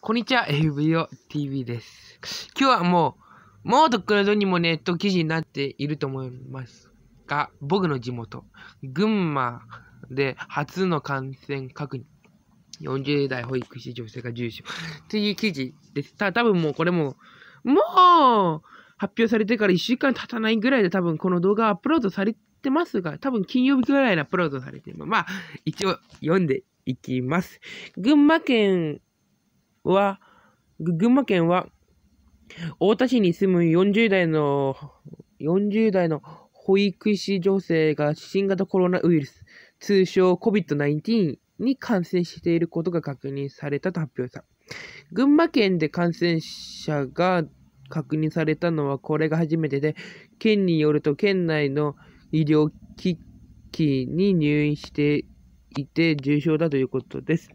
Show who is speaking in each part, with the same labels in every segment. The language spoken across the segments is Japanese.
Speaker 1: こんにちは、FBOTV です。今日はもう、もうとっくのどにもネット記事になっていると思いますが、僕の地元、群馬で初の感染確認。40代保育士女性が重症。という記事です。た多分もうこれも、もう発表されてから1週間経たないぐらいで多分この動画アップロードされてますが、多分金曜日ぐらいにアップロードされて、まあ一応読んでいきます。群馬県は、群馬県は、太田市に住む40代の、40代の保育士女性が新型コロナウイルス、通称 COVID-19 に感染していることが確認されたと発表した。群馬県で感染者が確認されたのはこれが初めてで、県によると県内の医療機器に入院していて重症だということです。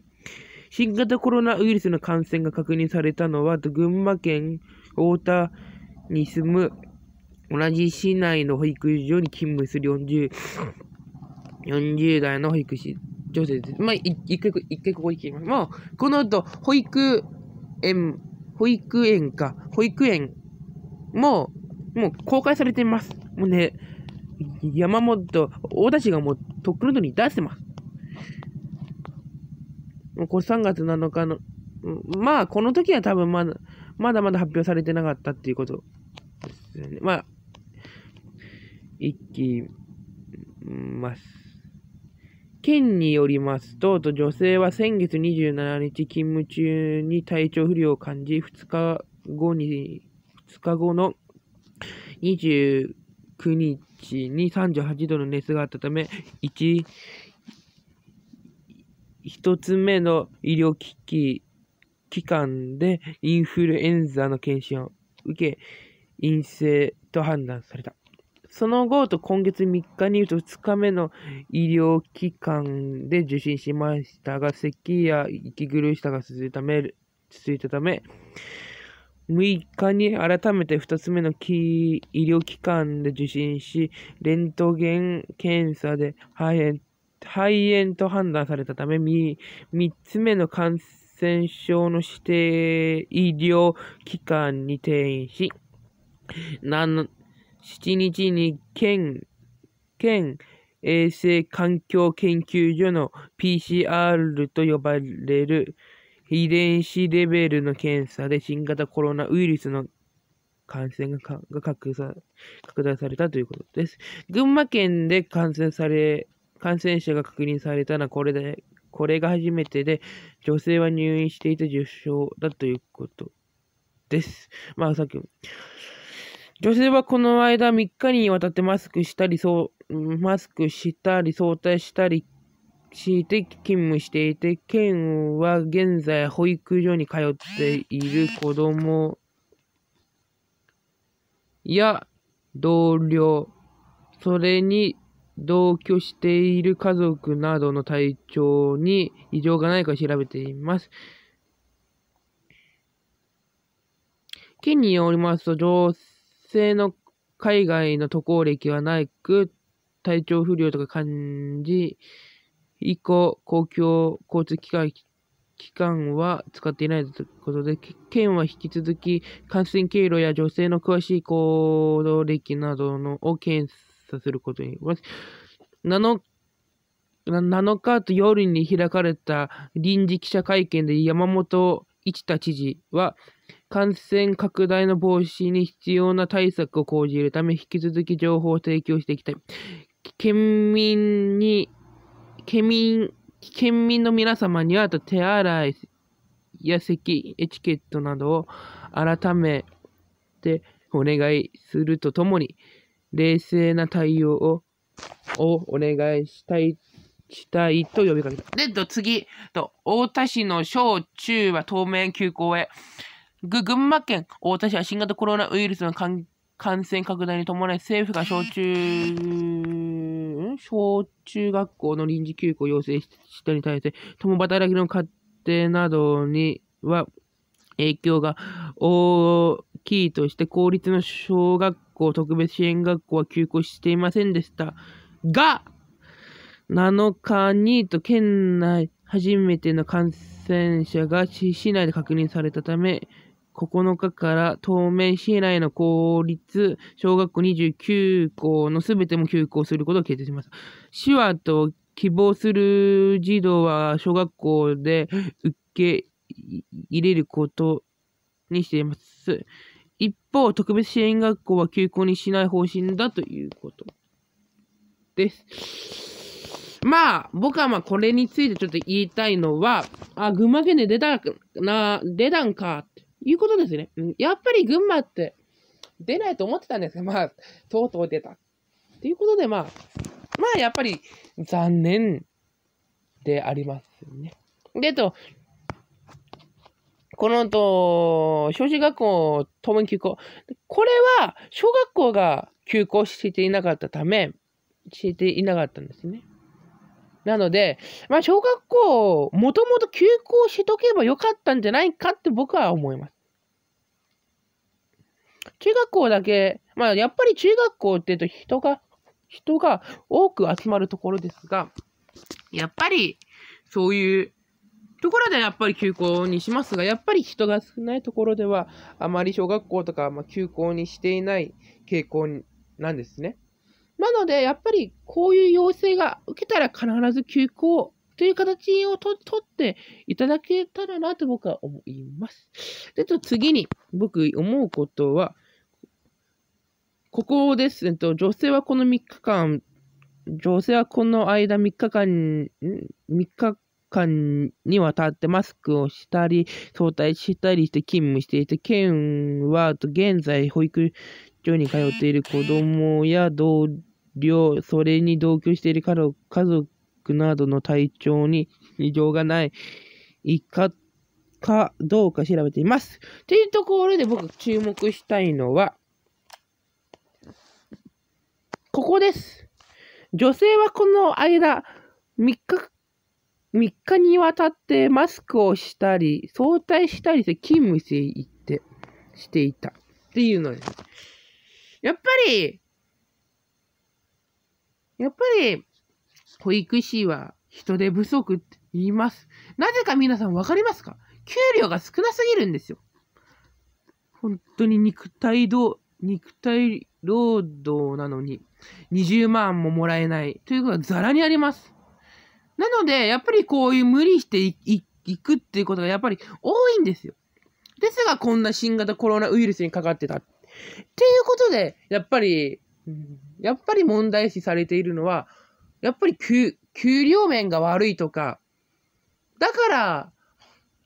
Speaker 1: 新型コロナウイルスの感染が確認されたのは、群馬県太田に住む同じ市内の保育所に勤務する 40, 40代の保育士女性です。まあ、一回、一回ここに来ます。もう、この後、保育園、保育園か、保育園も、もう公開されています。もうね、山本、大田市がもうとっくのとに出してます。これ3月7日の、まあ、この時は多分まだ、まだまだ発表されてなかったっていうことですよね。まあ、一気、ます。県によりますと、と女性は先月27日勤務中に体調不良を感じ、2日後に、2日後の29日に38度の熱があったため、1一つ目の医療機器、機関でインフルエンザの検診を受け、陰性と判断された。その後と今月3日に2日目の医療機関で受診しましたが、咳や息苦しさが続いため、続いたため、6日に改めて2つ目の医療機関で受診し、レントゲン検査で肺炎肺炎と判断されたため、3つ目の感染症の指定医療機関に転院し、7日に県、県衛生環境研究所の PCR と呼ばれる遺伝子レベルの検査で新型コロナウイルスの感染が拡大されたということです。群馬県で感染され感染者が確認されたのはこれで、これが初めてで、女性は入院していた重症だということです。まあ、さっき。女性はこの間3日にわたってマスクしたり、そう、マスクしたり、早退したりして勤務していて、県は現在保育所に通っている子供や同僚、それに同居している家族などの体調に異常がないか調べています。県によりますと、女性の海外の渡航歴はなく、体調不良とか感じ、以降、公共交通機関機関は使っていないということで、県は引き続き感染経路や女性の詳しい行動歴などのを検させることに。7, 7日夜に開かれた臨時記者会見で山本一田知事は、感染拡大の防止に必要な対策を講じるため、引き続き情報を提供していきたい。県民に、県民、県民の皆様には、と手洗いや咳エチケットなどを改めてお願いするとともに、冷静な対応をお願いしたい、したいと呼びかけた。で、次、と、田市の小中は当面休校へ。群馬県太田市は新型コロナウイルスの感染拡大に伴い、政府が小中、小中学校の臨時休校を要請したに対して、共働きの家庭などには影響が大キーとして公立の小学校特別支援学校は休校していませんでしたが、7日にと県内初めての感染者が市内で確認されたため、9日から当面市内の公立小学校29校のすべても休校することを決定しました。市はと希望する児童は小学校で受け入れることにしています。一方、特別支援学校は休校にしない方針だということです。まあ、僕はまあこれについてちょっと言いたいのは、あ、群馬県で出たな、出たんか、ということですね。やっぱり群馬って出ないと思ってたんですが、まあ、とうとう出た。ということで、まあ、まあ、やっぱり残念でありますね。で、と、このと、小中学校、当に休校。これは、小学校が休校していなかったため、していなかったんですね。なので、まあ、小学校、もともと休校しとけばよかったんじゃないかって僕は思います。中学校だけ、まあ、やっぱり中学校って言うと人が、人が多く集まるところですが、やっぱり、そういうところでやっぱり休校にしますが、やっぱり人が少ないところでは、あまり小学校とかま休校にしていない傾向なんですね。なので、やっぱりこういう要請が受けたら必ず休校という形をと取っていただけたらなと僕は思います。で、と次に僕思うことは、ここですね、と女性はこの3日間、女性はこの間3日間、3日間にわたってマスクをしたり、早退したりして勤務していて、県は現在保育所に通っている子供や同僚、それに同居している家族などの体調に異常がないかかどうか調べています。っていうところで僕注目したいのは、ここです。女性はこの間、3日3日にわたってマスクをしたり、早退したりして勤務していって、していた。っていうのです。やっぱり、やっぱり、保育士は人手不足って言います。なぜか皆さんわかりますか給料が少なすぎるんですよ。本当に肉体労、肉体労働なのに、20万ももらえない。ということはザラにあります。なので、やっぱりこういう無理していくっていうことがやっぱり多いんですよ。ですが、こんな新型コロナウイルスにかかってた。っていうことで、やっぱり、やっぱり問題視されているのは、やっぱり給料面が悪いとか、だから、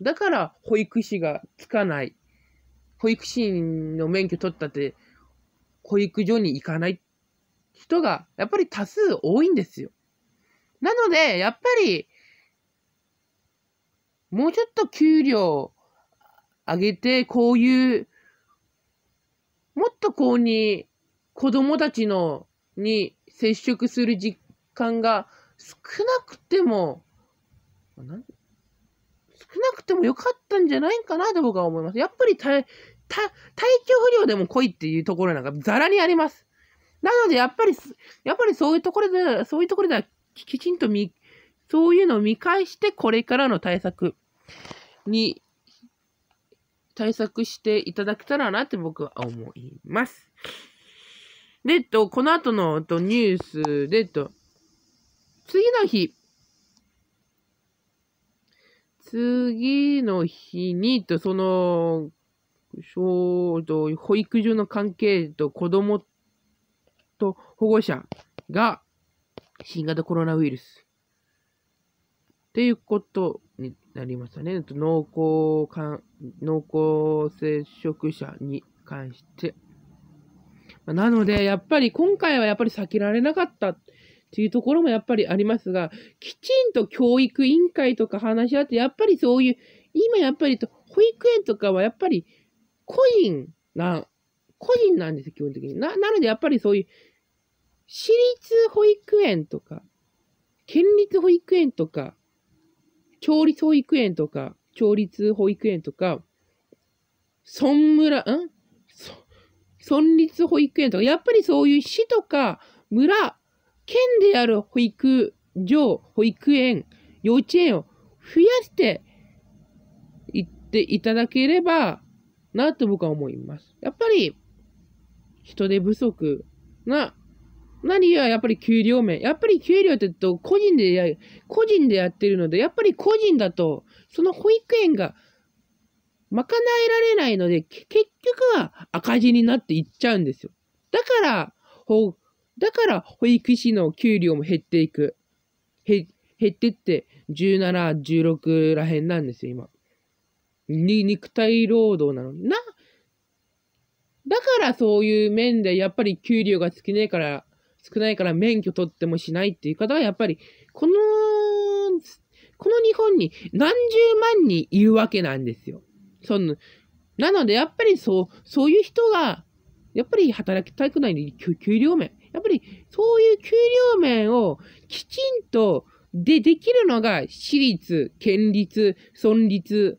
Speaker 1: だから保育士がつかない。保育士の免許取ったって、保育所に行かない人が、やっぱり多数多いんですよ。なので、やっぱり、もうちょっと給料上げて、こういう、もっとこうに、子供たちの、に接触する実感が少なくても、少なくてもよかったんじゃないかなと僕は思います。やっぱり体、体調不良でも来いっていうところなんかざらにあります。なので、やっぱり、やっぱりそういうところで、そういうところではきちんと見、そういうのを見返して、これからの対策に、対策していただけたらなって僕は思います。で、えっと、この後のとニュースで、えっと、次の日、次の日に、と、その、小保育所の関係と子供と保護者が、新型コロナウイルス。とていうことになりましたね。濃厚か濃厚接触者に関して。まなので、やっぱり今回はやっぱり避けられなかったっていうところもやっぱりありますが、きちんと教育委員会とか話し合って、やっぱりそういう、今やっぱりと保育園とかはやっぱり個人な、個人なんです、基本的に。な、なのでやっぱりそういう私立保育園とか、県立保育園とか、町立保育園とか、町立保育園とか、村村、ん村立保育園とか、やっぱりそういう市とか村、県である保育所、保育園、幼稚園を増やしていっていただければなと僕は思います。やっぱり人手不足が何がやっぱり給料面。やっぱり給料ってと、個人でや、個人でやってるので、やっぱり個人だと、その保育園が賄えられないので、結局は赤字になっていっちゃうんですよ。だから、ほ、だから保育士の給料も減っていく。へ、減ってって、17、16らへんなんですよ、今。に、肉体労働なのにな。だからそういう面でやっぱり給料が少ねえから少ないから免許取ってもしないっていう方は、やっぱり、この、この日本に何十万人いるわけなんですよ。その、なので、やっぱりそう、そういう人が、やっぱり働きたくないのに給料面。やっぱりそういう給料面をきちんとでできるのが私立、県立、村立、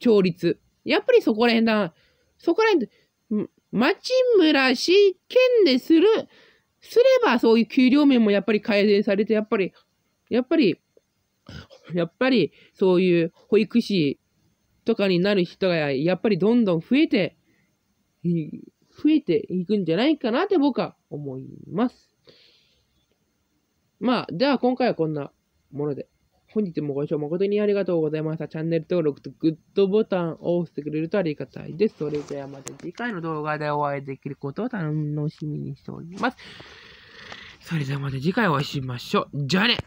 Speaker 1: 町立。やっぱりそこら辺だ。そこら辺、町村、市、県でする、すればそういう給料面もやっぱり改善されて、やっぱり、やっぱり、やっぱりそういう保育士とかになる人がやっぱりどんどん増えて、増えていくんじゃないかなって僕は思います。まあ、では今回はこんなもので。本日もご視聴誠にありがとうございました。チャンネル登録とグッドボタンを押してくれるとありがたいです。それではまた次回の動画でお会いできることを楽しみにしております。それではまた次回お会いしましょう。じゃあね